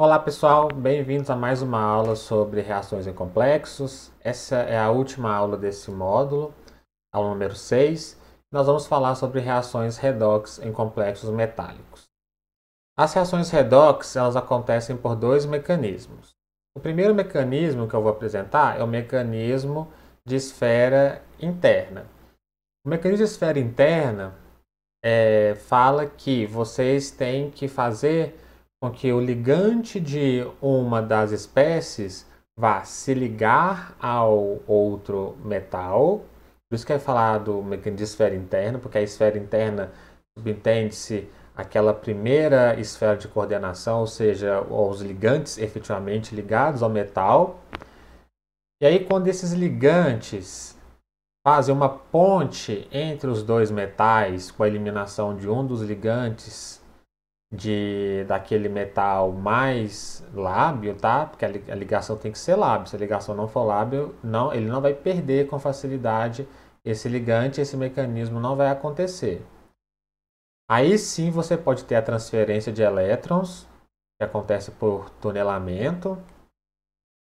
Olá pessoal, bem-vindos a mais uma aula sobre reações em complexos. Essa é a última aula desse módulo, aula número 6. Nós vamos falar sobre reações redox em complexos metálicos. As reações redox, elas acontecem por dois mecanismos. O primeiro mecanismo que eu vou apresentar é o mecanismo de esfera interna. O mecanismo de esfera interna é, fala que vocês têm que fazer com que o ligante de uma das espécies vá se ligar ao outro metal. Por isso que é falado de esfera interna, porque a esfera interna subentende-se aquela primeira esfera de coordenação, ou seja, os ligantes efetivamente ligados ao metal. E aí, quando esses ligantes fazem uma ponte entre os dois metais, com a eliminação de um dos ligantes de daquele metal mais lábio, tá? Porque a ligação tem que ser lábio. Se a ligação não for lábio, não, ele não vai perder com facilidade esse ligante, esse mecanismo não vai acontecer. Aí sim você pode ter a transferência de elétrons, que acontece por tunelamento.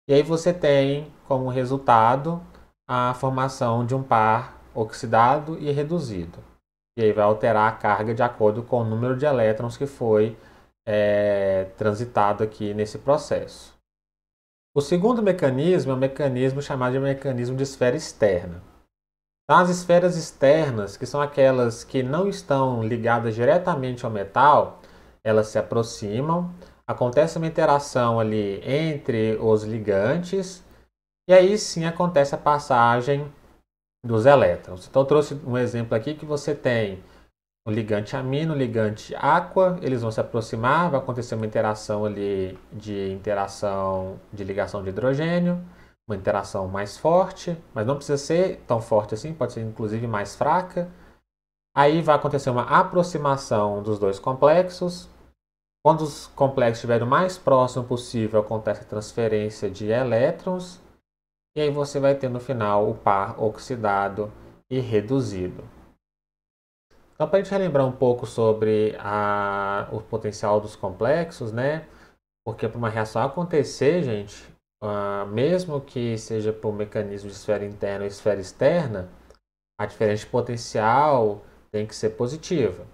E aí você tem como resultado a formação de um par oxidado e reduzido e aí vai alterar a carga de acordo com o número de elétrons que foi é, transitado aqui nesse processo. O segundo mecanismo é um mecanismo chamado de mecanismo de esfera externa. As esferas externas, que são aquelas que não estão ligadas diretamente ao metal, elas se aproximam, acontece uma interação ali entre os ligantes, e aí sim acontece a passagem dos elétrons. Então, trouxe um exemplo aqui que você tem o ligante amino, o ligante aqua, eles vão se aproximar, vai acontecer uma interação ali de interação de ligação de hidrogênio, uma interação mais forte, mas não precisa ser tão forte assim, pode ser inclusive mais fraca. Aí vai acontecer uma aproximação dos dois complexos. Quando os complexos estiverem o mais próximo possível, acontece a transferência de elétrons e aí você vai ter no final o par oxidado e reduzido. Então, para a gente relembrar um pouco sobre a, o potencial dos complexos, né? Porque para uma reação acontecer, gente, uh, mesmo que seja por um mecanismo de esfera interna ou esfera externa, a diferença de potencial tem que ser positiva.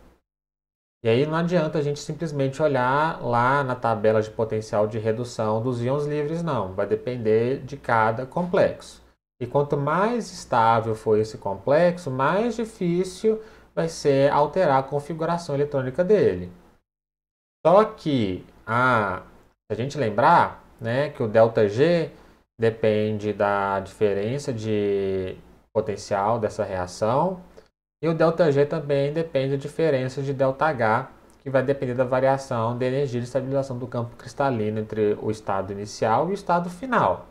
E aí não adianta a gente simplesmente olhar lá na tabela de potencial de redução dos íons livres, não. Vai depender de cada complexo. E quanto mais estável for esse complexo, mais difícil vai ser alterar a configuração eletrônica dele. Só que a, a gente lembrar né, que o ΔG depende da diferença de potencial dessa reação e o ΔG também depende da diferença de ΔH, que vai depender da variação da energia de estabilização do campo cristalino entre o estado inicial e o estado final.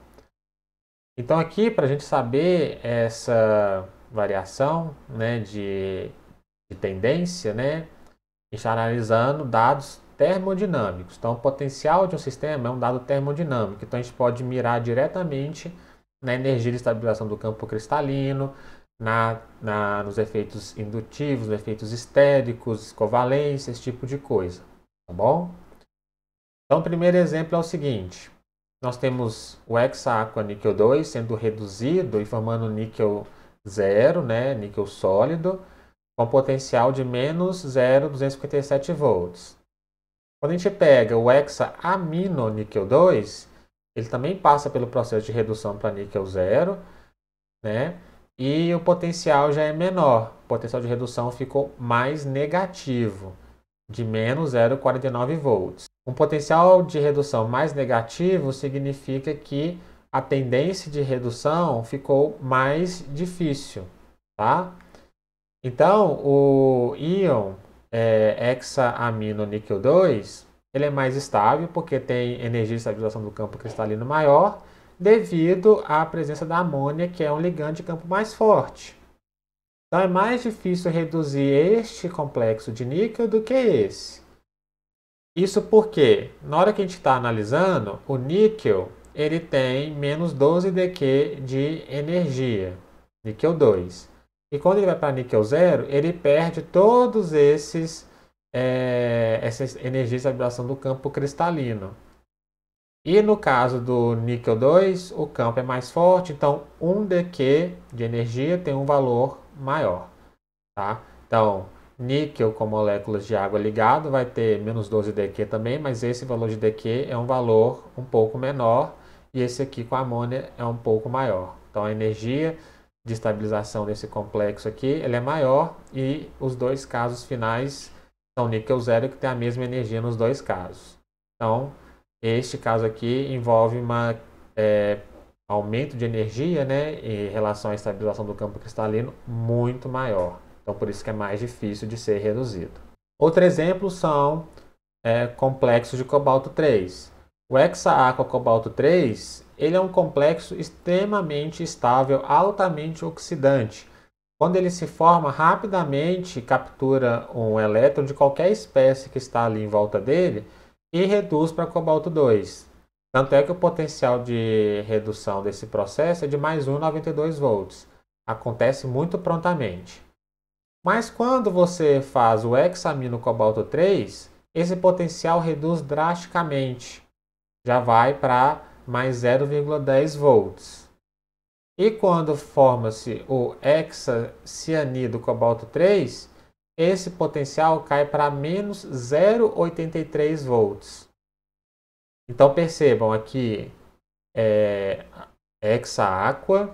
Então aqui, para a gente saber essa variação né, de, de tendência, né, a gente está analisando dados termodinâmicos. Então, o potencial de um sistema é um dado termodinâmico. Então, a gente pode mirar diretamente na energia de estabilização do campo cristalino, na, na, nos efeitos indutivos, nos efeitos histéricos, covalência, esse tipo de coisa, tá bom? Então, o primeiro exemplo é o seguinte. Nós temos o hexaco níquel 2 sendo reduzido e formando níquel zero, né, níquel sólido, com potencial de menos 0,257 volts. Quando a gente pega o hexaamino níquel 2, ele também passa pelo processo de redução para níquel zero, né, e o potencial já é menor. O potencial de redução ficou mais negativo, de menos 0,49 volts. Um potencial de redução mais negativo significa que a tendência de redução ficou mais difícil, tá? Então, o íon é, hexaamino níquel 2, ele é mais estável porque tem energia de estabilização do campo cristalino maior devido à presença da amônia, que é um ligante de campo mais forte. Então é mais difícil reduzir este complexo de níquel do que esse. Isso porque, na hora que a gente está analisando, o níquel ele tem menos 12 dQ de energia, níquel 2. E quando ele vai para níquel 0, ele perde todos esses é, essas energias de vibração do campo cristalino. E no caso do níquel 2, o campo é mais forte, então 1 dQ de energia tem um valor maior. Tá? Então, níquel com moléculas de água ligado vai ter menos 12 dQ também, mas esse valor de dQ é um valor um pouco menor e esse aqui com amônia é um pouco maior. Então, a energia de estabilização desse complexo aqui ele é maior e os dois casos finais são níquel zero que tem a mesma energia nos dois casos. Então, este caso aqui envolve um é, aumento de energia, né, em relação à estabilização do campo cristalino muito maior. Então, por isso que é mais difícil de ser reduzido. Outro exemplo são é, complexos de cobalto 3. O hexaaqua cobalto 3, ele é um complexo extremamente estável, altamente oxidante. Quando ele se forma, rapidamente captura um elétron de qualquer espécie que está ali em volta dele e reduz para cobalto 2. Tanto é que o potencial de redução desse processo é de mais 1,92 volts. Acontece muito prontamente. Mas quando você faz o hexamino cobalto 3, esse potencial reduz drasticamente. Já vai para mais 0,10 volts. E quando forma-se o hexacianido cobalto 3, esse potencial cai para menos 0,83 volts. Então percebam aqui é, hexa-aqua,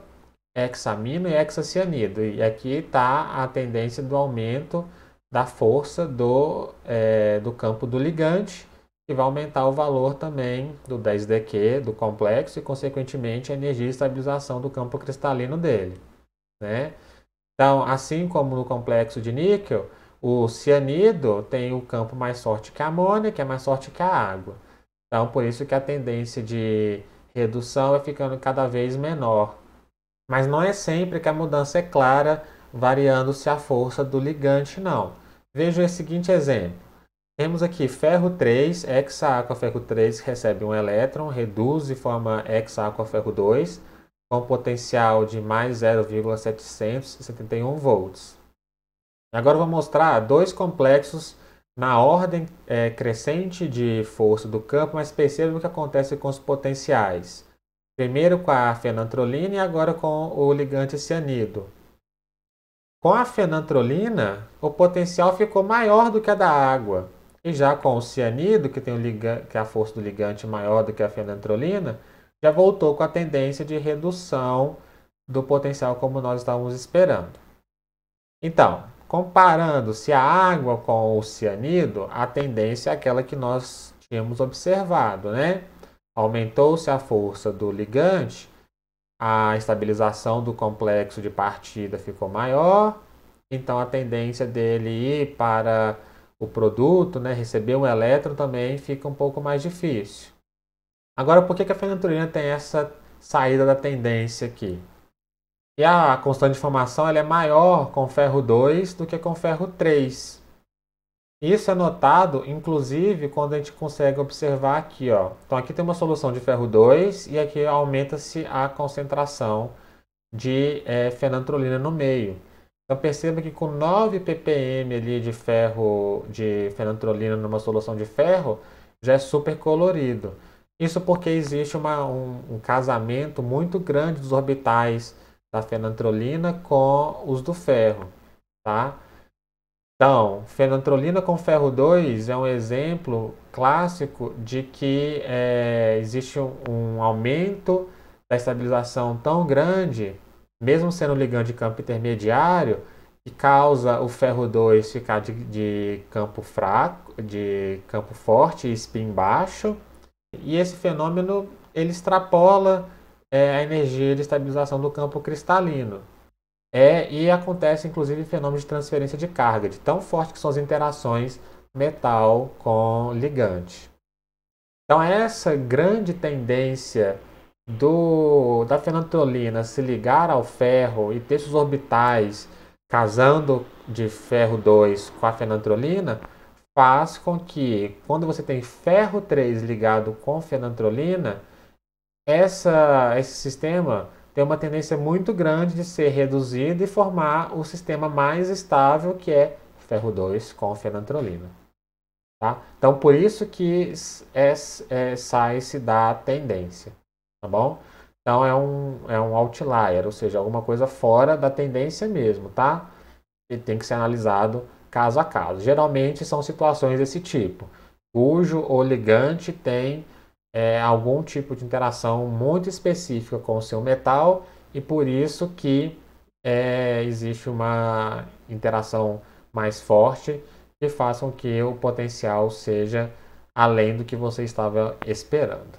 hexamino e hexacianido. E aqui está a tendência do aumento da força do, é, do campo do ligante, que vai aumentar o valor também do 10DQ, do complexo, e consequentemente a energia e estabilização do campo cristalino dele. Né? Então, assim como no complexo de níquel, o cianido tem o um campo mais forte que a amônia, que é mais forte que a água. Então, por isso que a tendência de redução é ficando cada vez menor. Mas não é sempre que a mudança é clara, variando-se a força do ligante, não. Veja o seguinte exemplo. Temos aqui ferro 3, ferro 3 recebe um elétron, reduz e forma hexa ferro 2 com potencial de mais 0,771 volts. Agora vou mostrar dois complexos na ordem é, crescente de força do campo, mas perceba o que acontece com os potenciais. Primeiro com a fenantrolina e agora com o ligante cianido. Com a fenantrolina, o potencial ficou maior do que a da água. E já com o cianido, que tem o que é a força do ligante maior do que a fenantrolina, já voltou com a tendência de redução do potencial como nós estávamos esperando. Então, comparando-se a água com o cianido, a tendência é aquela que nós tínhamos observado, né? Aumentou-se a força do ligante, a estabilização do complexo de partida ficou maior, então a tendência dele ir para o produto, né, receber um elétron também fica um pouco mais difícil. Agora, por que, a fenantrolina tem essa saída da tendência aqui? E a constante de formação ela é maior com ferro 2 do que com ferro 3. Isso é notado, inclusive, quando a gente consegue observar aqui. Ó. Então, aqui tem uma solução de ferro 2 e aqui aumenta-se a concentração de é, fenantrolina no meio. Então, perceba que com 9 ppm ali de ferro, de fenantrolina numa solução de ferro, já é super colorido. Isso porque existe uma, um, um, casamento muito grande dos orbitais da fenantrolina com os do ferro, tá? Então, fenantrolina com ferro 2 é um exemplo clássico de que é, existe um, um, aumento da estabilização tão grande, mesmo sendo ligando de campo intermediário, que causa o ferro 2 ficar de, de campo fraco, de campo forte e spin baixo, e esse fenômeno ele extrapola é, a energia de estabilização do campo cristalino. É, e acontece inclusive fenômeno de transferência de carga, de tão forte que são as interações metal com ligante. Então essa grande tendência do, da fenantolina se ligar ao ferro e ter seus orbitais casando de ferro 2 com a fenantrolina faz com que, quando você tem ferro 3 ligado com fenantrolina, essa, esse sistema tem uma tendência muito grande de ser reduzido e formar o sistema mais estável que é ferro 2 com fenantrolina. Tá? Então, por isso que é, é, sai-se da tendência, tá bom? Então, é um, é um outlier, ou seja, alguma coisa fora da tendência mesmo, tá? E tem que ser analisado caso a caso. Geralmente são situações desse tipo, cujo o ligante tem é, algum tipo de interação muito específica com o seu metal e por isso que é, existe uma interação mais forte que façam que o potencial seja além do que você estava esperando.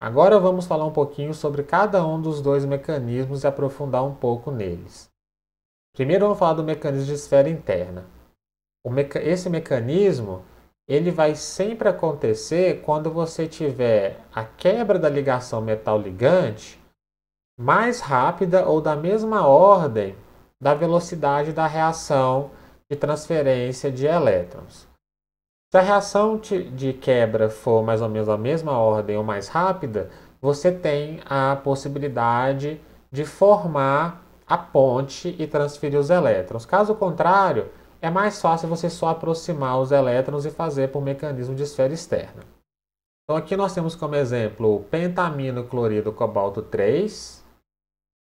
Agora vamos falar um pouquinho sobre cada um dos dois mecanismos e aprofundar um pouco neles. Primeiro vamos falar do mecanismo de esfera interna. Meca esse mecanismo ele vai sempre acontecer quando você tiver a quebra da ligação metal-ligante mais rápida ou da mesma ordem da velocidade da reação de transferência de elétrons. Se a reação de quebra for mais ou menos a mesma ordem ou mais rápida, você tem a possibilidade de formar a ponte e transferir os elétrons. Caso contrário, é mais fácil você só aproximar os elétrons e fazer por mecanismo de esfera externa. Então aqui nós temos como exemplo o pentamino clorido cobalto 3,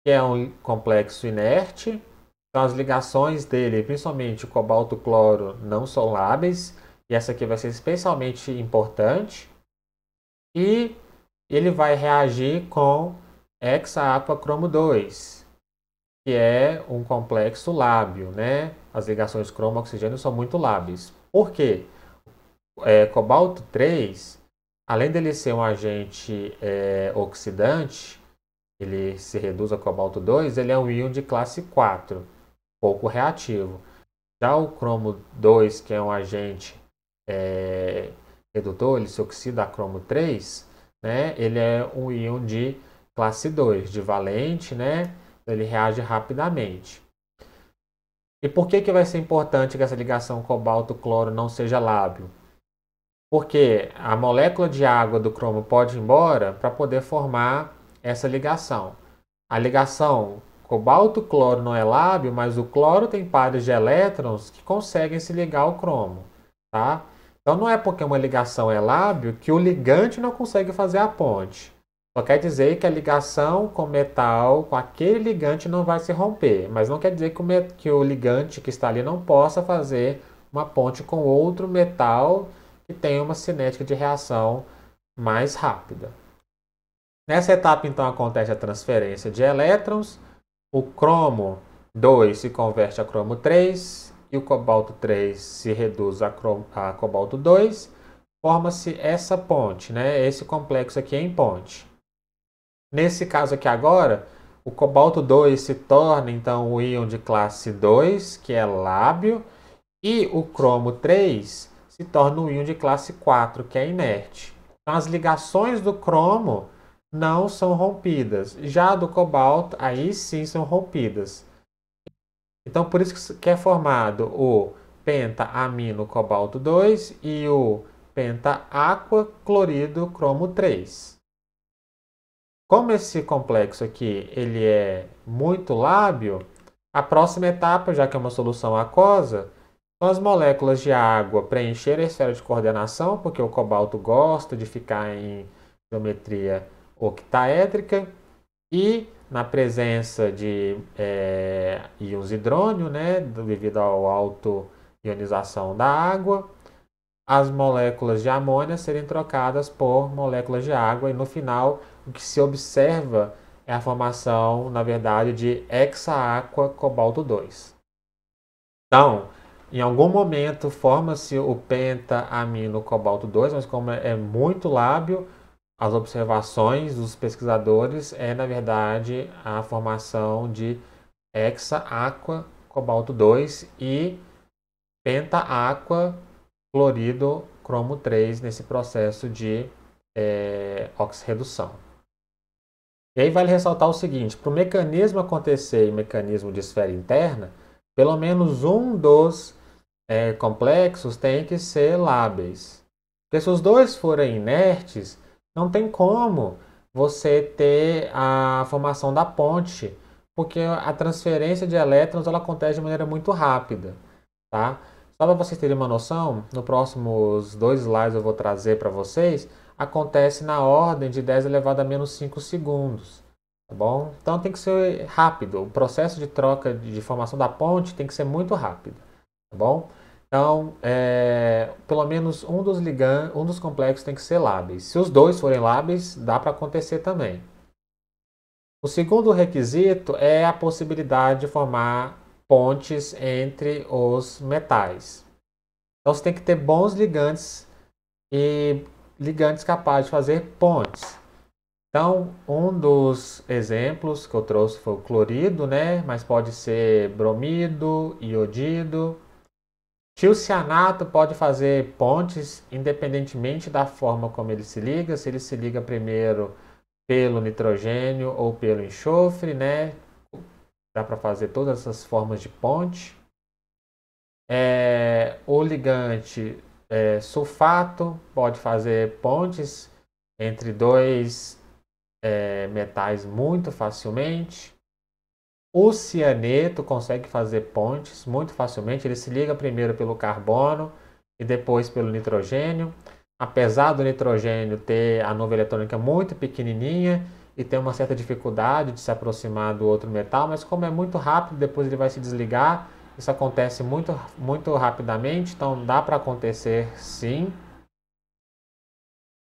que é um complexo inerte. Então as ligações dele, principalmente o cobalto cloro, não são lábeis, e essa aqui vai ser especialmente importante. E ele vai reagir com cromo 2, que é um complexo lábio, né? As ligações cromo-oxigênio são muito lábios. Por quê? É, cobalto 3, além dele ser um agente é, oxidante, ele se reduz a cobalto 2, ele é um íon de classe 4, pouco reativo. Já o cromo 2, que é um agente é, redutor, ele se oxida a cromo 3, né? Ele é um íon de classe 2, de valente, né? Ele reage rapidamente. E por que, que vai ser importante que essa ligação cobalto-cloro não seja lábio? Porque a molécula de água do cromo pode ir embora para poder formar essa ligação. A ligação cobalto-cloro não é lábio, mas o cloro tem pares de elétrons que conseguem se ligar ao cromo. Tá? Então não é porque uma ligação é lábio que o ligante não consegue fazer a ponte. Só quer dizer que a ligação com metal, com aquele ligante, não vai se romper. Mas não quer dizer que o, que o ligante que está ali não possa fazer uma ponte com outro metal que tenha uma cinética de reação mais rápida. Nessa etapa, então, acontece a transferência de elétrons. O cromo 2 se converte a cromo 3 e o cobalto 3 se reduz a, cromo, a cobalto 2. Forma-se essa ponte, né? esse complexo aqui é em ponte. Nesse caso aqui agora, o cobalto 2 se torna então o íon de classe 2, que é lábio, e o cromo 3 se torna o íon de classe 4, que é inerte. Então as ligações do cromo não são rompidas. Já do cobalto, aí sim são rompidas. Então, por isso que é formado o pentaamino cobalto 2 e o pentaáqua clorido cromo 3. Como esse complexo aqui ele é muito lábio, a próxima etapa, já que é uma solução aquosa, são as moléculas de água preencher a esfera de coordenação, porque o cobalto gosta de ficar em geometria octaédrica, e na presença de é, íons hidrônio, né, devido ao alto ionização da água, as moléculas de amônia serem trocadas por moléculas de água e no final o que se observa é a formação, na verdade, de hexaáqua cobalto 2. Então, em algum momento forma-se o pentaamino cobalto 2, mas como é muito lábio, as observações dos pesquisadores é, na verdade, a formação de hexaáqua cobalto 2 e pentaáqua clorido cromo 3 nesse processo de é, oxirredução. E aí vale ressaltar o seguinte: para o mecanismo acontecer em mecanismo de esfera interna, pelo menos um dos é, complexos tem que ser lábeis. Porque se os dois forem inertes, não tem como você ter a formação da ponte, porque a transferência de elétrons ela acontece de maneira muito rápida, tá? Só para vocês terem uma noção, nos próximos dois slides eu vou trazer para vocês, acontece na ordem de 10 elevado a menos 5 segundos. Tá bom? Então tem que ser rápido. O processo de troca de formação da ponte tem que ser muito rápido. Tá bom? Então, é, pelo menos um dos ligandos, um dos complexos tem que ser lábeis. Se os dois forem lábeis, dá para acontecer também. O segundo requisito é a possibilidade de formar pontes entre os metais. Então você tem que ter bons ligantes e ligantes capazes de fazer pontes. Então, um dos exemplos que eu trouxe foi o clorido, né? Mas pode ser bromido, iodido. tiocianato pode fazer pontes independentemente da forma como ele se liga, se ele se liga primeiro pelo nitrogênio ou pelo enxofre, né? Dá para fazer todas essas formas de ponte. É, o ligante é, sulfato pode fazer pontes entre dois é, metais muito facilmente. O cianeto consegue fazer pontes muito facilmente. Ele se liga primeiro pelo carbono e depois pelo nitrogênio. Apesar do nitrogênio ter a nuvem eletrônica muito pequenininha, e tem uma certa dificuldade de se aproximar do outro metal, mas como é muito rápido, depois ele vai se desligar. Isso acontece muito, muito rapidamente, então dá para acontecer sim.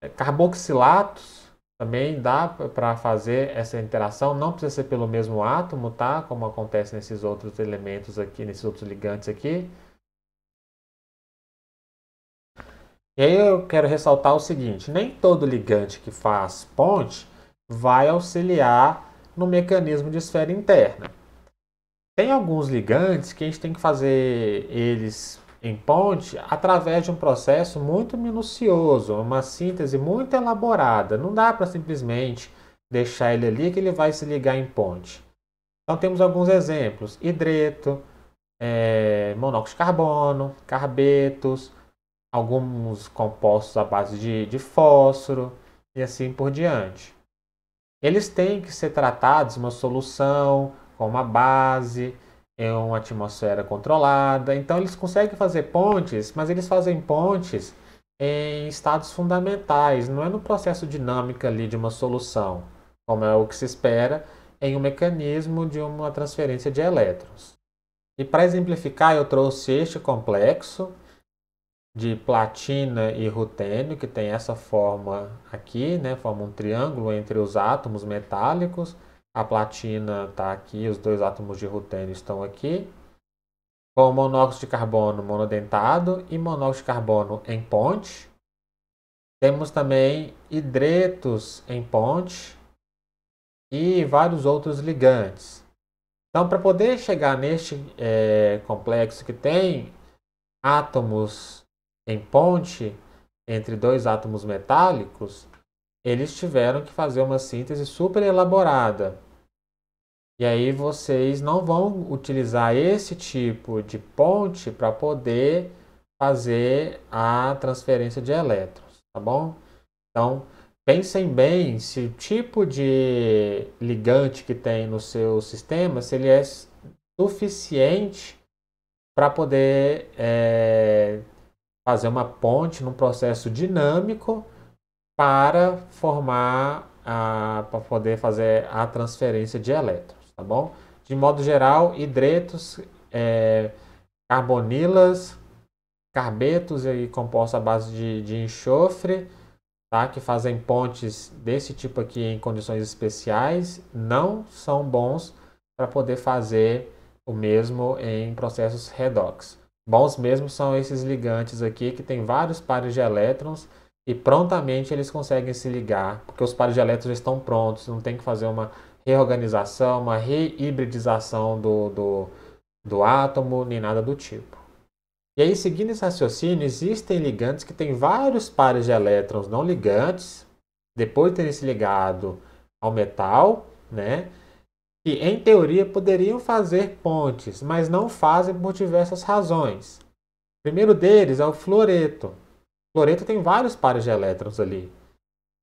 É, carboxilatos também dá para fazer essa interação, não precisa ser pelo mesmo átomo, tá? Como acontece nesses outros elementos aqui, nesses outros ligantes aqui. E aí eu quero ressaltar o seguinte: nem todo ligante que faz ponte vai auxiliar no mecanismo de esfera interna. Tem alguns ligantes que a gente tem que fazer eles em ponte através de um processo muito minucioso, uma síntese muito elaborada. Não dá para simplesmente deixar ele ali que ele vai se ligar em ponte. Então temos alguns exemplos: hidreto, é, monóxido de carbono, carbetos, alguns compostos à base de, de fósforo e assim por diante eles têm que ser tratados uma solução, com uma base, em é uma atmosfera controlada. Então eles conseguem fazer pontes, mas eles fazem pontes em estados fundamentais, não é no processo dinâmico ali de uma solução, como é o que se espera em um mecanismo de uma transferência de elétrons. E para exemplificar, eu trouxe este complexo de platina e rutênio, que tem essa forma aqui, né? Forma um triângulo entre os átomos metálicos. A platina está aqui, os dois átomos de rutênio estão aqui. Com monóxido de carbono monodentado e monóxido de carbono em ponte. Temos também hidretos em ponte e vários outros ligantes. Então, para poder chegar neste é, complexo que tem átomos em ponte entre dois átomos metálicos, eles tiveram que fazer uma síntese super elaborada. E aí vocês não vão utilizar esse tipo de ponte para poder fazer a transferência de elétrons, tá bom? Então, pensem bem se o tipo de ligante que tem no seu sistema, se ele é suficiente para poder é, fazer uma ponte num processo dinâmico para formar, para poder fazer a transferência de elétrons, tá bom? De modo geral, hidretos, é, carbonilas, carbetos e compostos à base de, de enxofre, tá? que fazem pontes desse tipo aqui em condições especiais, não são bons para poder fazer o mesmo em processos redox. Bons mesmo são esses ligantes aqui que tem vários pares de elétrons e prontamente eles conseguem se ligar, porque os pares de elétrons já estão prontos, não tem que fazer uma reorganização, uma rehibridização do, do, do átomo, nem nada do tipo. E aí, seguindo esse raciocínio, existem ligantes que têm vários pares de elétrons não ligantes, depois de terem se ligado ao metal, né? que, em teoria, poderiam fazer pontes, mas não fazem por diversas razões. O primeiro deles é o fluoreto. O fluoreto tem vários pares de elétrons ali.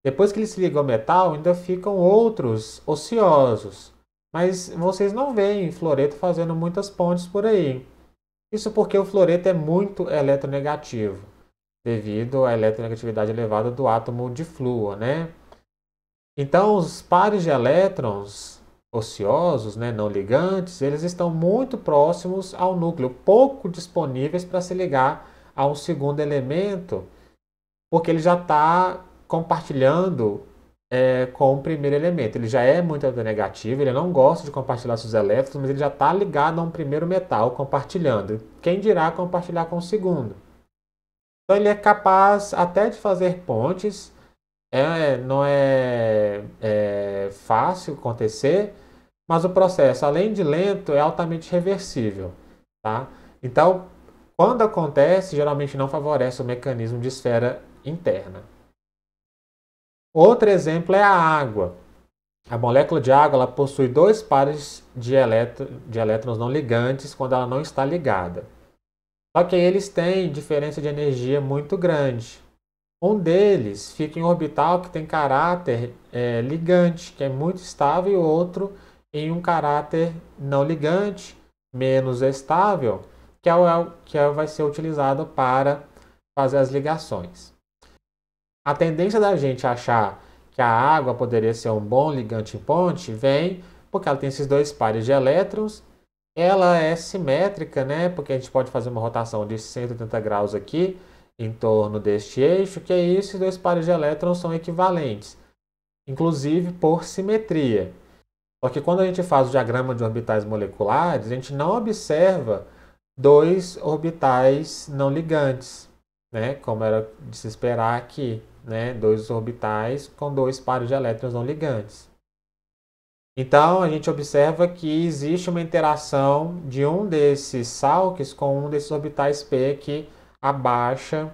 Depois que ele se liga ao metal, ainda ficam outros ociosos. Mas vocês não veem fluoreto fazendo muitas pontes por aí. Isso porque o fluoreto é muito eletronegativo, devido à eletronegatividade elevada do átomo de flúor, né? Então, os pares de elétrons ociosos, né, não ligantes, eles estão muito próximos ao núcleo, pouco disponíveis para se ligar a um segundo elemento, porque ele já está compartilhando é, com o primeiro elemento. Ele já é muito negativo, ele não gosta de compartilhar seus elétrons, mas ele já está ligado a um primeiro metal compartilhando. Quem dirá compartilhar com o segundo? Então ele é capaz até de fazer pontes é, não é, é fácil acontecer, mas o processo, além de lento, é altamente reversível. Tá? Então, quando acontece, geralmente não favorece o mecanismo de esfera interna. Outro exemplo é a água. A molécula de água ela possui dois pares de, eletro, de elétrons não ligantes quando ela não está ligada. Só que eles têm diferença de energia muito grande. Um deles fica em orbital que tem caráter é, ligante, que é muito estável, e o outro em um caráter não ligante, menos estável, que, é o, é que é, vai ser utilizado para fazer as ligações. A tendência da gente achar que a água poderia ser um bom ligante em ponte vem porque ela tem esses dois pares de elétrons, ela é simétrica, né? Porque a gente pode fazer uma rotação de 180 graus aqui, em torno deste eixo, que é isso. e dois pares de elétrons são equivalentes, inclusive por simetria. Só que quando a gente faz o diagrama de orbitais moleculares, a gente não observa dois orbitais não ligantes, né? como era de se esperar aqui, né? dois orbitais com dois pares de elétrons não ligantes. Então, a gente observa que existe uma interação de um desses salques com um desses orbitais p aqui abaixa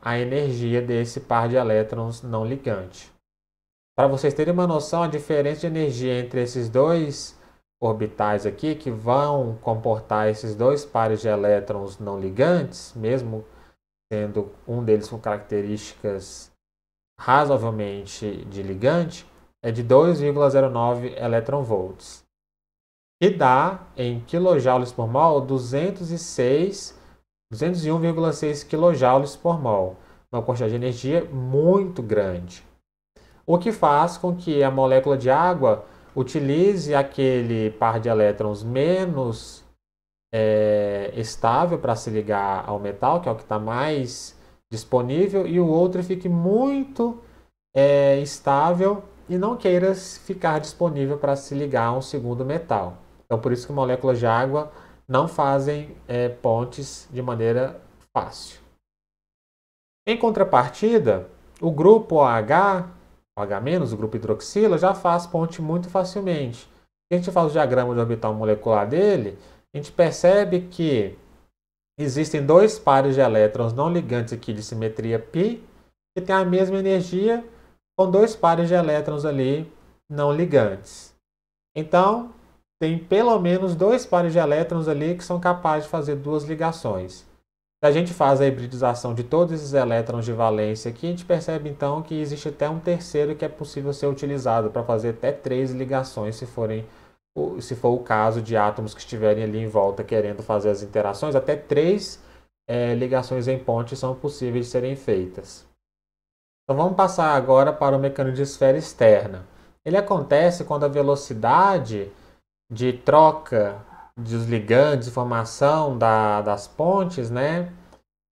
a energia desse par de elétrons não ligante. Para vocês terem uma noção, a diferença de energia entre esses dois orbitais aqui, que vão comportar esses dois pares de elétrons não ligantes, mesmo sendo um deles com características razoavelmente de ligante, é de 2,09 eletronvolts, que dá em quilojoules por mol 206 201,6 kJ por mol, uma quantidade de energia muito grande. O que faz com que a molécula de água utilize aquele par de elétrons menos é, estável para se ligar ao metal, que é o que está mais disponível, e o outro fique muito é, estável e não queira ficar disponível para se ligar a um segundo metal. Então, por isso que moléculas de água não fazem é, pontes de maneira fácil. Em contrapartida, o grupo OH, OH-, o grupo hidroxila, já faz ponte muito facilmente. Se a gente faz o diagrama de orbital molecular dele, a gente percebe que existem dois pares de elétrons não ligantes aqui de simetria π, que têm a mesma energia, com dois pares de elétrons ali não ligantes. Então, tem pelo menos dois pares de elétrons ali que são capazes de fazer duas ligações. Se a gente faz a hibridização de todos esses elétrons de valência aqui, a gente percebe então que existe até um terceiro que é possível ser utilizado para fazer até três ligações, se, forem, se for o caso de átomos que estiverem ali em volta querendo fazer as interações, até três é, ligações em ponte são possíveis de serem feitas. Então vamos passar agora para o mecanismo de esfera externa. Ele acontece quando a velocidade de troca dos ligantes, formação da, das pontes, né?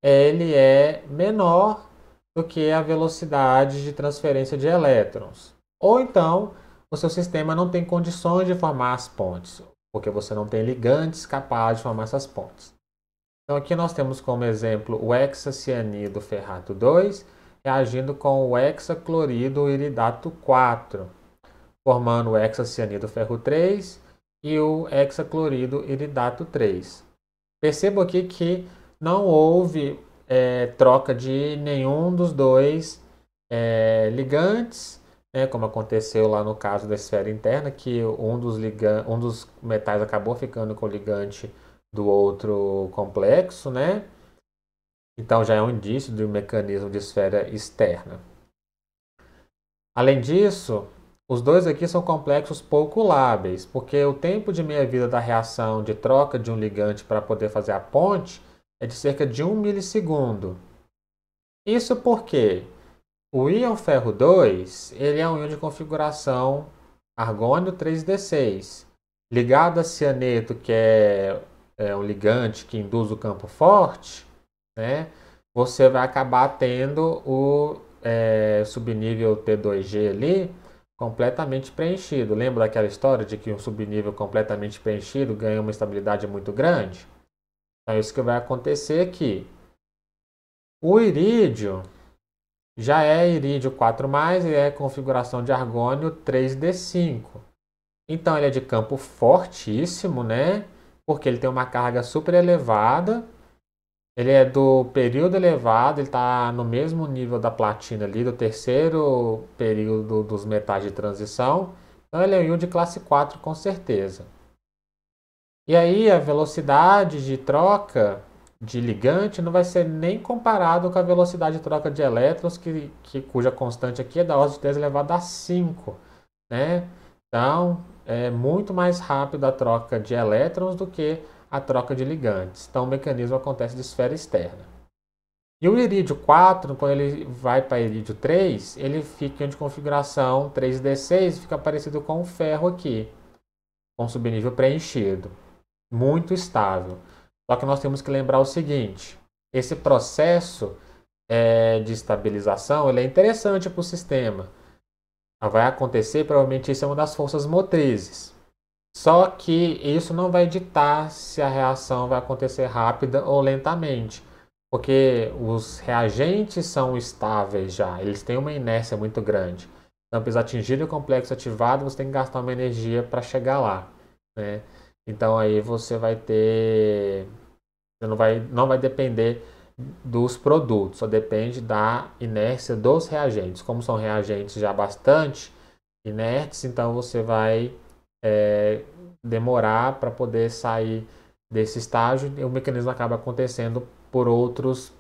Ele é menor do que a velocidade de transferência de elétrons. Ou então, o seu sistema não tem condições de formar as pontes, porque você não tem ligantes capazes de formar essas pontes. Então aqui nós temos como exemplo o hexacianido ferrato 2 reagindo com o hexaclorido iridato 4, formando o hexacianido ferro 3 e o hexaclorido iridato 3. Percebo aqui que não houve é, troca de nenhum dos dois é, ligantes, né, como aconteceu lá no caso da esfera interna, que um dos, um dos metais acabou ficando com o ligante do outro complexo, né? Então já é um indício do mecanismo de esfera externa. Além disso, os dois aqui são complexos pouco lábeis, porque o tempo de meia-vida da reação de troca de um ligante para poder fazer a ponte é de cerca de 1 milissegundo. Isso porque o íon ferro 2 ele é um íon de configuração argônio 3D6, ligado a cianeto, que é, é um ligante que induz o campo forte, né? você vai acabar tendo o é, subnível T2G ali, completamente preenchido. Lembra daquela história de que um subnível completamente preenchido ganha uma estabilidade muito grande? Então, isso que vai acontecer aqui. O irídio já é irídio 4, e é configuração de argônio 3D5. Então ele é de campo fortíssimo, né? Porque ele tem uma carga super elevada ele é do período elevado, ele está no mesmo nível da platina ali, do terceiro período dos metais de transição. Então ele é um de classe 4 com certeza. E aí a velocidade de troca de ligante não vai ser nem comparado com a velocidade de troca de elétrons, que, que cuja constante aqui é da ordem de 10 elevado a 5. Né? Então é muito mais rápido a troca de elétrons do que a troca de ligantes. Então, o mecanismo acontece de esfera externa. E o irídio 4, quando ele vai para irídio 3, ele fica de configuração 3D6 fica parecido com o ferro aqui, com subnível preenchido, muito estável. Só que nós temos que lembrar o seguinte, esse processo é, de estabilização ele é interessante para o sistema. Vai acontecer, provavelmente, isso é uma das forças motrizes. Só que isso não vai ditar se a reação vai acontecer rápida ou lentamente, porque os reagentes são estáveis já, eles têm uma inércia muito grande. Então, para atingir o complexo ativado, você tem que gastar uma energia para chegar lá, né? Então aí você vai ter não vai não vai depender dos produtos, só depende da inércia dos reagentes. Como são reagentes já bastante inertes, então você vai é, demorar para poder sair desse estágio e o mecanismo acaba acontecendo por outros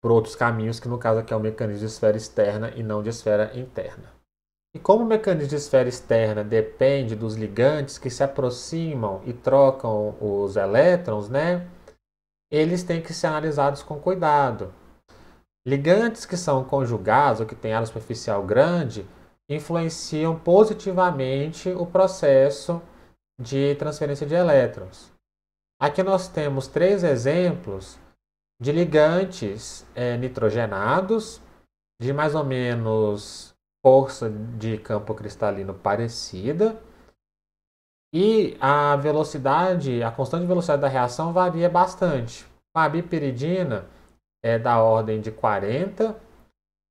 por outros caminhos, que no caso aqui é o mecanismo de esfera externa e não de esfera interna. E como o mecanismo de esfera externa depende dos ligantes que se aproximam e trocam os elétrons, né? Eles têm que ser analisados com cuidado. Ligantes que são conjugados ou que têm área superficial grande influenciam positivamente o processo de transferência de elétrons. Aqui nós temos três exemplos de ligantes é, nitrogenados de mais ou menos força de campo cristalino parecida e a velocidade, a constante de velocidade da reação varia bastante. A bipiridina é da ordem de 40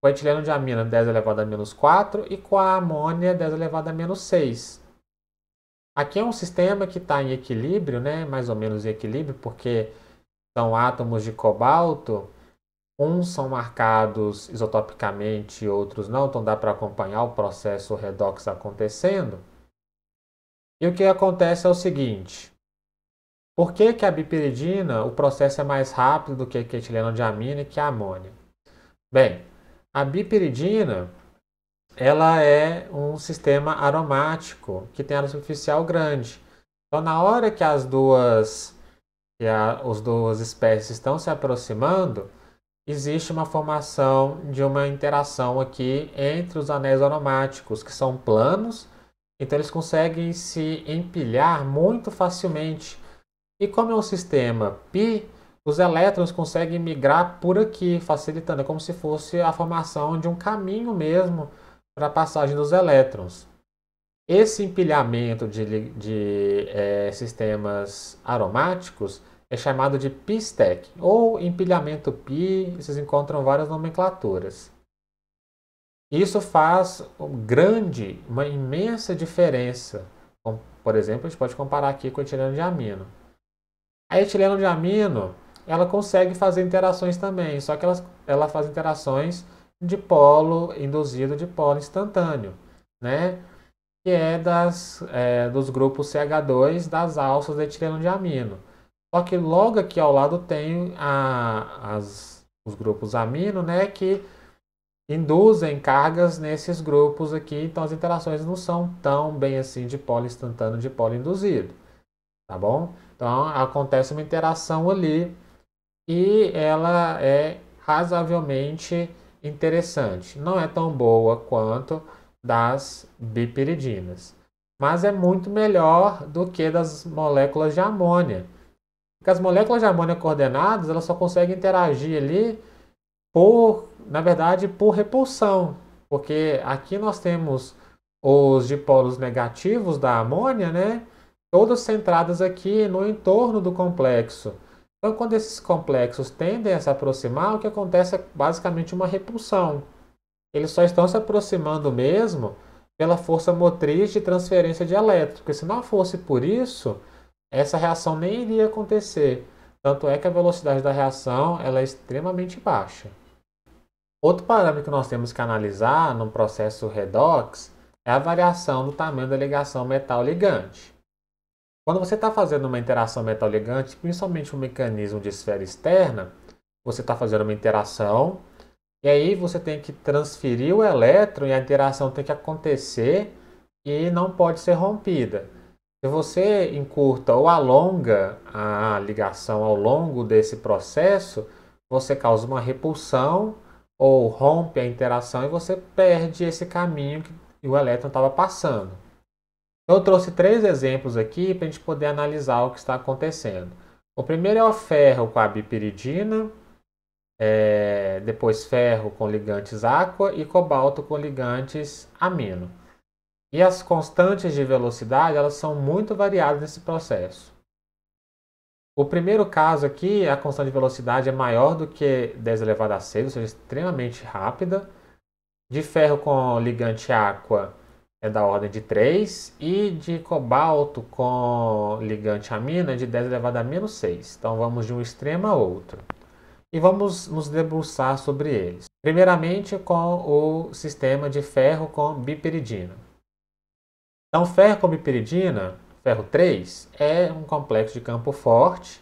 com etileno de amina, 10 elevado a menos 4, e com a amônia, 10 elevado a menos 6. Aqui é um sistema que está em equilíbrio, né? mais ou menos em equilíbrio, porque são átomos de cobalto, uns são marcados isotopicamente, outros não, então dá para acompanhar o processo redox acontecendo. E o que acontece é o seguinte, por que, que a bipiridina, o processo é mais rápido do que a amina e que a amônia? Bem, a bipiridina ela é um sistema aromático que tem área superficial grande. Então, na hora que as duas que a, duas espécies estão se aproximando, existe uma formação de uma interação aqui entre os anéis aromáticos, que são planos, então eles conseguem se empilhar muito facilmente. E como é um sistema pi, os elétrons conseguem migrar por aqui, facilitando. É como se fosse a formação de um caminho mesmo para a passagem dos elétrons. Esse empilhamento de, de é, sistemas aromáticos é chamado de PISTEC ou empilhamento pi, vocês encontram várias nomenclaturas. Isso faz um grande, uma imensa diferença. Por exemplo, a gente pode comparar aqui com o etileno de amino. A etileno de amino ela consegue fazer interações também, só que ela, ela faz interações de polo induzido de polo instantâneo, né? que é, das, é, dos grupos CH2 das alças de etileno de amino. Só que logo aqui ao lado tem a, as, os grupos amino, né, que induzem cargas nesses grupos aqui, então as interações não são tão bem assim de polo instantâneo, de polo induzido, tá bom? Então acontece uma interação ali e ela é razoavelmente interessante. Não é tão boa quanto das bipiridinas, mas é muito melhor do que das moléculas de amônia. Porque as moléculas de amônia coordenadas, elas só conseguem interagir ali por, na verdade, por repulsão, porque aqui nós temos os dipolos negativos da amônia, né? Todas centradas aqui no entorno do complexo. Então, quando esses complexos tendem a se aproximar, o que acontece é basicamente uma repulsão. Eles só estão se aproximando mesmo pela força motriz de transferência de elétrons, porque se não fosse por isso, essa reação nem iria acontecer. Tanto é que a velocidade da reação ela é extremamente baixa. Outro parâmetro que nós temos que analisar no processo redox é a variação do tamanho da ligação metal-ligante. Quando você está fazendo uma interação metaligante, principalmente um mecanismo de esfera externa, você está fazendo uma interação e aí você tem que transferir o elétron e a interação tem que acontecer e não pode ser rompida. Se você encurta ou alonga a ligação ao longo desse processo, você causa uma repulsão ou rompe a interação e você perde esse caminho que o elétron estava passando eu trouxe três exemplos aqui para a gente poder analisar o que está acontecendo. O primeiro é o ferro com a bipiridina, é, depois ferro com ligantes aqua e cobalto com ligantes amino. E as constantes de velocidade elas são muito variadas nesse processo. O primeiro caso aqui, a constante de velocidade é maior do que 10 elevado a 6, ou seja, extremamente rápida. De ferro com ligante aqua, é da ordem de 3 e de cobalto com ligante amina é de 10 elevado a menos 6. Então vamos de um extremo a outro. E vamos nos debruçar sobre eles. Primeiramente com o sistema de ferro com biperidina. Então ferro com biperidina, ferro 3, é um complexo de campo forte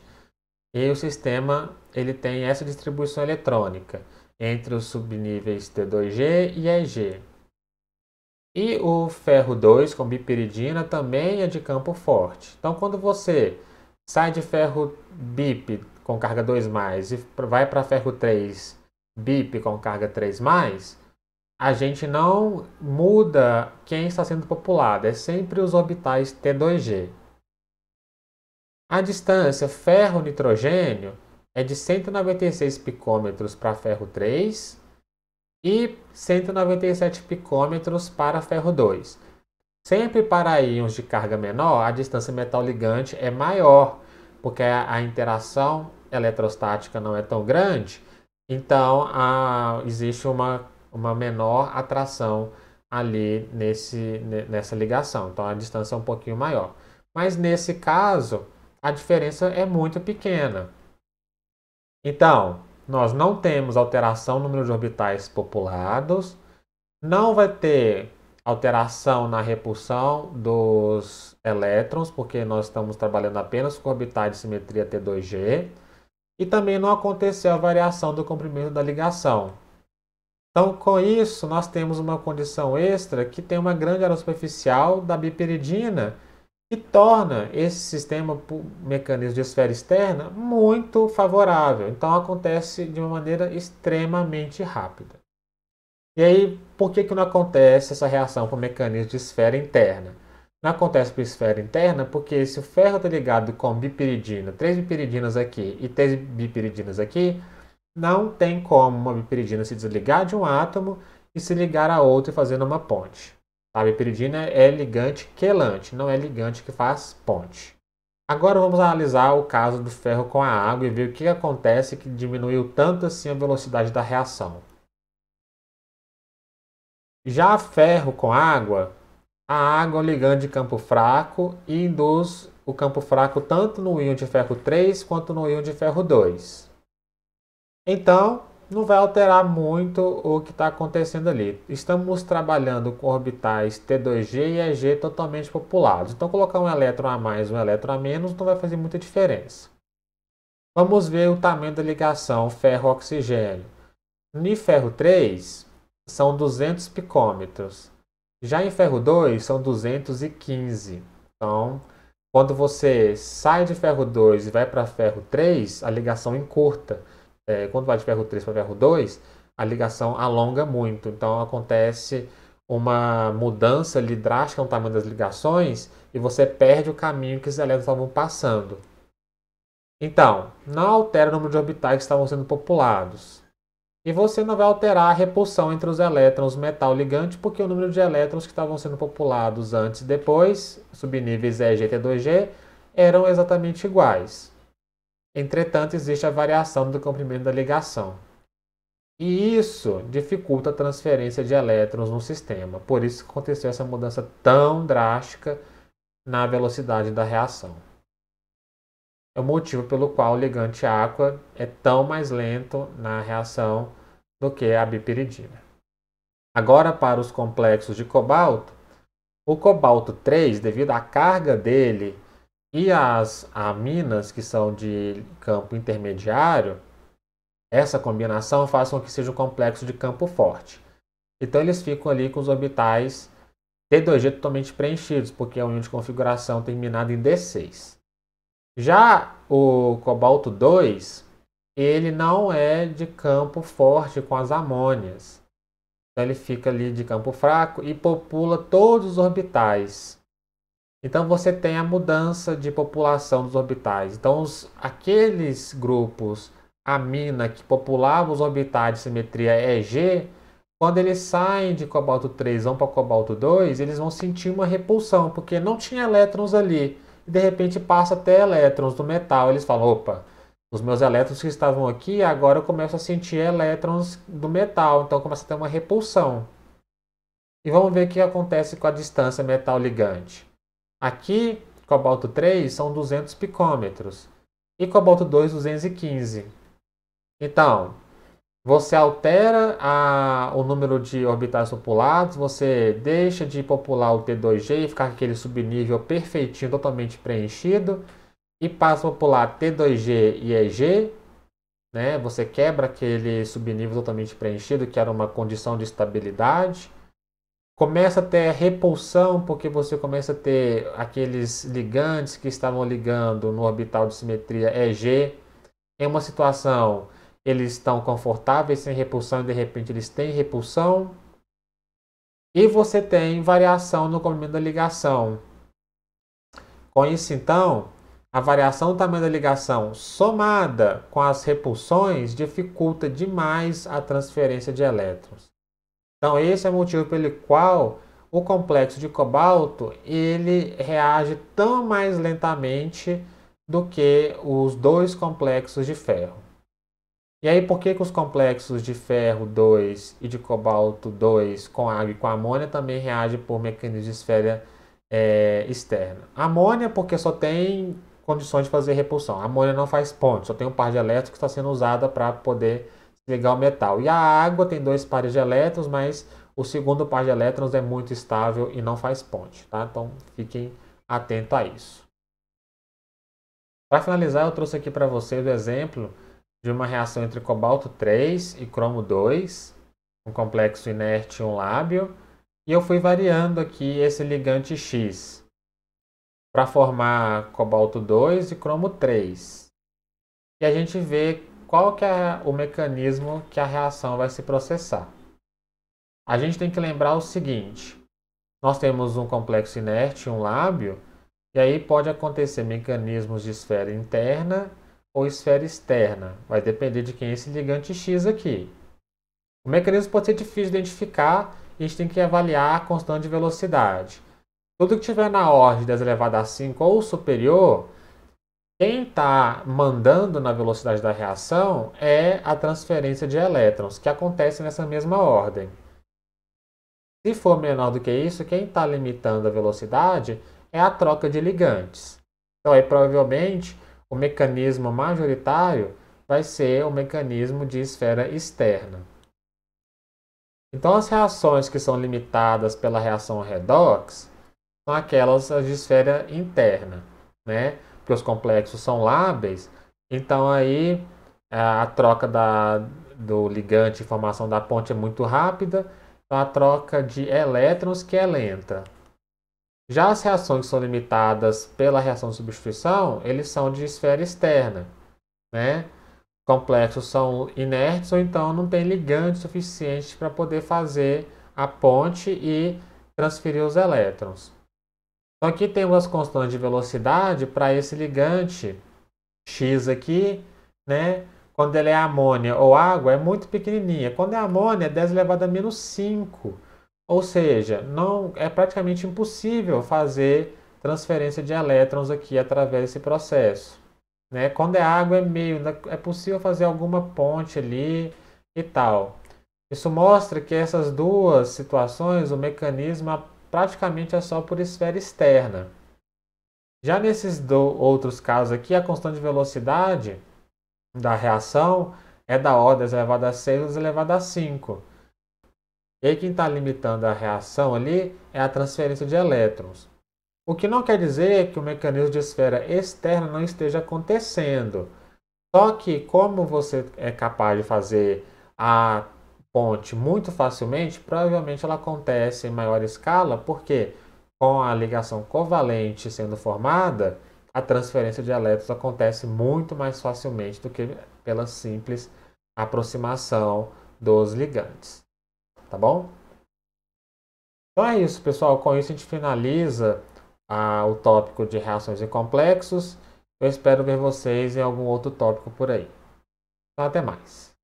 e o sistema ele tem essa distribuição eletrônica entre os subníveis T2G e EG. E o ferro 2 com bipiridina também é de campo forte. Então, quando você sai de ferro bip com carga 2 e vai para ferro 3 bip com carga 3 a gente não muda quem está sendo populado, é sempre os orbitais T2G. A distância ferro-nitrogênio é de 196 picômetros para ferro 3 e 197 picômetros para ferro 2. Sempre para íons de carga menor, a distância metal ligante é maior, porque a interação eletrostática não é tão grande, então a, existe uma, uma menor atração ali nesse, nessa ligação. Então a distância é um pouquinho maior. Mas nesse caso, a diferença é muito pequena. Então, nós não temos alteração no número de orbitais populados, não vai ter alteração na repulsão dos elétrons, porque nós estamos trabalhando apenas com orbitais de simetria T2G, e também não aconteceu a variação do comprimento da ligação. Então, com isso, nós temos uma condição extra que tem uma grande área superficial da biperidina, que torna esse sistema por mecanismo de esfera externa muito favorável. Então acontece de uma maneira extremamente rápida. E aí, por que, que não acontece essa reação por mecanismo de esfera interna? Não acontece por esfera interna porque se o ferro está ligado com bipiridina, três bipiridinas aqui e três bipiridinas aqui, não tem como uma bipiridina se desligar de um átomo e se ligar a outro fazendo uma ponte. A bipiridina é ligante quelante, não é ligante que faz ponte. Agora vamos analisar o caso do ferro com a água e ver o que acontece que diminuiu tanto assim a velocidade da reação. Já ferro com água, a água é um ligante de campo fraco e induz o campo fraco tanto no íon de ferro 3 quanto no íon de ferro 2. Então, não vai alterar muito o que está acontecendo ali. Estamos trabalhando com orbitais T2G e EG totalmente populados. Então, colocar um elétron a mais um elétron a menos não vai fazer muita diferença. Vamos ver o tamanho da ligação ferro-oxigênio. No ferro 3, são 200 picômetros. Já em ferro 2, são 215. Então, quando você sai de ferro 2 e vai para ferro 3, a ligação encurta é, quando vai de ferro 3 para ferro 2, a ligação alonga muito. Então acontece uma mudança ali drástica no tamanho das ligações e você perde o caminho que os elétrons estavam passando. Então, não altera o número de orbitais que estavam sendo populados. E você não vai alterar a repulsão entre os elétrons metal ligante, porque o número de elétrons que estavam sendo populados antes e depois, subníveis EG e T2G, eram exatamente iguais. Entretanto, existe a variação do comprimento da ligação. E isso dificulta a transferência de elétrons no sistema. Por isso aconteceu essa mudança tão drástica na velocidade da reação. É o motivo pelo qual o ligante aqua é tão mais lento na reação do que a bipiridina. Agora, para os complexos de cobalto, o cobalto 3, devido à carga dele e as aminas, que são de campo intermediário, essa combinação faz com que seja um complexo de campo forte. Então eles ficam ali com os orbitais T2G totalmente preenchidos, porque é um de configuração terminada em D6. Já o cobalto 2, ele não é de campo forte com as amônias. Então ele fica ali de campo fraco e popula todos os orbitais então você tem a mudança de população dos orbitais. Então os, aqueles grupos amina que populavam os orbitais de simetria EG, quando eles saem de cobalto 3 vão para cobalto 2, eles vão sentir uma repulsão, porque não tinha elétrons ali. E de repente passa até elétrons do metal. Eles falam, opa, os meus elétrons que estavam aqui, agora eu começo a sentir elétrons do metal. Então começa a ter uma repulsão. E vamos ver o que acontece com a distância metal-ligante. Aqui, cobalto 3 são 200 picômetros e cobalto 2, 215. Então, você altera a, o número de orbitais populados, você deixa de popular o T2G e ficar com aquele subnível perfeitinho, totalmente preenchido, e passa a popular T2G e EG, né? Você quebra aquele subnível totalmente preenchido, que era uma condição de estabilidade começa a ter repulsão porque você começa a ter aqueles ligantes que estavam ligando no orbital de simetria EG. Em uma situação, eles estão confortáveis sem repulsão e de repente eles têm repulsão. E você tem variação no comprimento da ligação. Com isso, então, a variação do tamanho da ligação somada com as repulsões dificulta demais a transferência de elétrons. Então, esse é o motivo pelo qual o complexo de cobalto ele reage tão mais lentamente do que os dois complexos de ferro. E aí, por que, que os complexos de ferro 2 e de cobalto 2 com água e com amônia também reagem por mecanismo de esfera é, externa? Amônia, porque só tem condições de fazer repulsão. A amônia não faz ponte, só tem um par de elétrons que está sendo usada para poder ligar o metal. E a água tem dois pares de elétrons, mas o segundo par de elétrons é muito estável e não faz ponte, tá? Então fiquem atentos a isso. Para finalizar, eu trouxe aqui para vocês o exemplo de uma reação entre cobalto 3 e cromo 2, um complexo inerte e um lábio, e eu fui variando aqui esse ligante X para formar cobalto 2 e cromo 3. E a gente vê qual que é o mecanismo que a reação vai se processar. A gente tem que lembrar o seguinte: nós temos um complexo inerte, um lábio, e aí pode acontecer mecanismos de esfera interna ou esfera externa, vai depender de quem é esse ligante X aqui. O mecanismo pode ser difícil de identificar e a gente tem que avaliar a constante de velocidade. Tudo que tiver na ordem 10 elevado a 5 ou superior quem está mandando na velocidade da reação é a transferência de elétrons, que acontece nessa mesma ordem. Se for menor do que isso, quem está limitando a velocidade é a troca de ligantes. Então, aí, provavelmente, o mecanismo majoritário vai ser o mecanismo de esfera externa. Então, as reações que são limitadas pela reação redox são aquelas de esfera interna, né? porque os complexos são lábeis, então aí é, a troca da, do ligante e formação da ponte é muito rápida, então a troca de elétrons que é lenta. Já as reações que são limitadas pela reação de substituição, eles são de esfera externa, né? Complexos são inertes ou então não tem ligante suficiente para poder fazer a ponte e transferir os elétrons. Então aqui tem umas constantes de velocidade para esse ligante X aqui, né? Quando ele é amônia ou água, é muito pequenininha. Quando é amônia, é 10 elevado a menos 5. Ou seja, não é praticamente impossível fazer transferência de elétrons aqui através desse processo. Né? Quando é água, é meio, é possível fazer alguma ponte ali e tal. Isso mostra que essas duas situações, o mecanismo praticamente é só por esfera externa. Já nesses outros casos aqui, a constante de velocidade da reação é da ordem elevada a 6 elevada a 5. E aí quem está limitando a reação ali é a transferência de elétrons. O que não quer dizer é que o mecanismo de esfera externa não esteja acontecendo. Só que como você é capaz de fazer a ponte muito facilmente, provavelmente ela acontece em maior escala, porque com a ligação covalente sendo formada, a transferência de elétrons acontece muito mais facilmente do que pela simples aproximação dos ligantes. Tá bom? Então é isso, pessoal. Com isso a gente finaliza ah, o tópico de reações e complexos. Eu espero ver vocês em algum outro tópico por aí. Então, até mais.